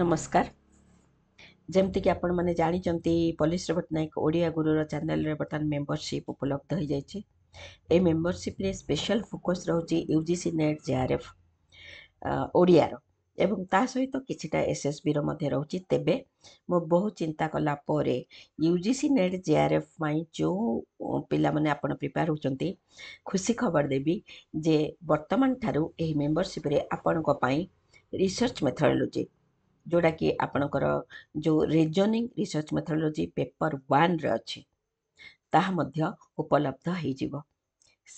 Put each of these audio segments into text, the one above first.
ନମସ୍କାର ଯେମିତିକି ଆପଣମାନେ ଜାଣିଛନ୍ତି ପଲିଶ୍ର ପଟ୍ଟନାୟକ ଓଡ଼ିଆ ଗୁରୁର ଚ୍ୟାନେଲରେ ବର୍ତ୍ତମାନ ମେମ୍ବରସିପ୍ ଉପଲବ୍ଧ ହୋଇଯାଇଛି ଏ ମେମ୍ବରସିପ୍ରେ ସ୍ପେଶାଲ୍ ଫୋକସ୍ ରହୁଛି U G C NET J R F ଓଡ଼ିଆର ଏବଂ ତା ସହିତ କିଛିଟା ଏସ୍ ବିର ମଧ୍ୟ ରହୁଛି ତେବେ ମୁଁ ବହୁତ ଚିନ୍ତା କଲା ପରେ U G C NET J R F ପାଇଁ ଯେଉଁ ପିଲାମାନେ ଆପଣ ପ୍ରିପେୟାର ହେଉଛନ୍ତି ଖୁସି ଖବର ଦେବି ଯେ ବର୍ତ୍ତମାନ ଠାରୁ ଏହି ମେମ୍ବରସିପ୍ରେ ଆପଣଙ୍କ ପାଇଁ ରିସର୍ଚ୍ଚ ମେଥଡ଼ୋଲୋଜି ଯେଉଁଟାକି ଆପଣଙ୍କର ଯେଉଁ ରିଜନିଂ ରିସର୍ଚ୍ଚ ମେଥୋଡ଼ୋଲୋଜି ପେପର୍ ୱାନ୍ରେ ଅଛି ତାହା ମଧ୍ୟ ଉପଲବ୍ଧ ହୋଇଯିବ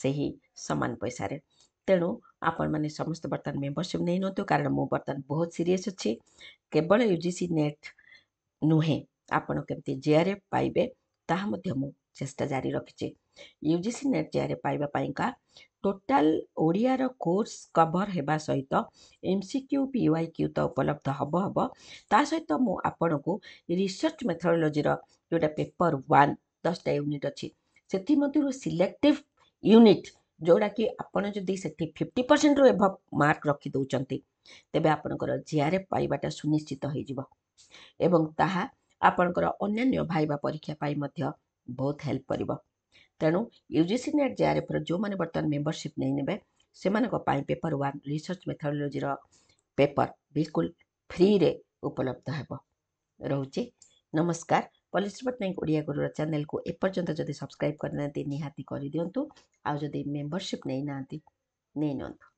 ସେହି ସମାନ ପଇସାରେ ତେଣୁ ଆପଣମାନେ ସମସ୍ତେ ବର୍ତ୍ତମାନ ମେମ୍ବରସିପ୍ ନେଇନିଅନ୍ତୁ କାରଣ ମୁଁ ବର୍ତ୍ତମାନ ବହୁତ ସିରିୟସ୍ ଅଛି କେବଳ ୟୁ ଜି ସି ନେଟ୍ ନୁହେଁ ଆପଣ କେମିତି ଜେ ଆର୍ ଏଫ୍ ପାଇବେ ତାହା ମଧ୍ୟ ମୁଁ ଚେଷ୍ଟା ଜାରି ରଖିଛି ୟୁ ଜି ସି ନେଟ୍ ଜିଆରେ ପାଇବା ପାଇଁକା ଟୋଟାଲ୍ ଓଡ଼ିଆର କୋର୍ସ କଭର୍ ହେବା ସହିତ M C Q P Y Q ତ ଉପଲବ୍ଧ ହେବ ହେବ ତା ସହିତ ମୁଁ ଆପଣଙ୍କୁ ରିସର୍ଚ୍ଚ ମେଥଡ଼ୋଲୋଜିର ଯେଉଁଟା ପେପର୍ ୱାନ୍ ଦଶଟା ୟୁନିଟ୍ ଅଛି ସେଥିମଧ୍ୟରୁ ସିଲେକ୍ଟିଭ୍ ୟୁନିଟ୍ ଯେଉଁଟାକି ଆପଣ ଯଦି ସେଠି ଫିଫ୍ଟି ପରସେଣ୍ଟରୁ ଏଭ ମାର୍କ ରଖିଦେଉଛନ୍ତି ତେବେ ଆପଣଙ୍କର ଜିଆରେ ପାଇବାଟା ସୁନିଶ୍ଚିତ ହୋଇଯିବ ଏବଂ ତାହା ଆପଣଙ୍କର ଅନ୍ୟାନ୍ୟ ଭାଇବା ପରୀକ୍ଷା ପାଇଁ ମଧ୍ୟ বহক হেল্প করিব তেনু ইউজি সি নেট জারে পর জো মান বৰ্তমান মেম্বৰশিপ নাই নেবে সে মানক পাই পেপাৰ 1 ৰিচাৰ্চ মেথডলজিৰ পেপাৰ বিলকুল ফ্রিৰে উপলব্ধ হেব ৰহুচি নমস্কাৰ পলিসৰপঠনৰ ওড়িয়া গুরুৰ চানেলক এ পৰ্যন্ত যদি সাবস্ক্রাইব কৰে তেন নিহাতি কৰি দিওঁতু আৰু যদি মেম্বৰশিপ নাই নাতি নে নউঁ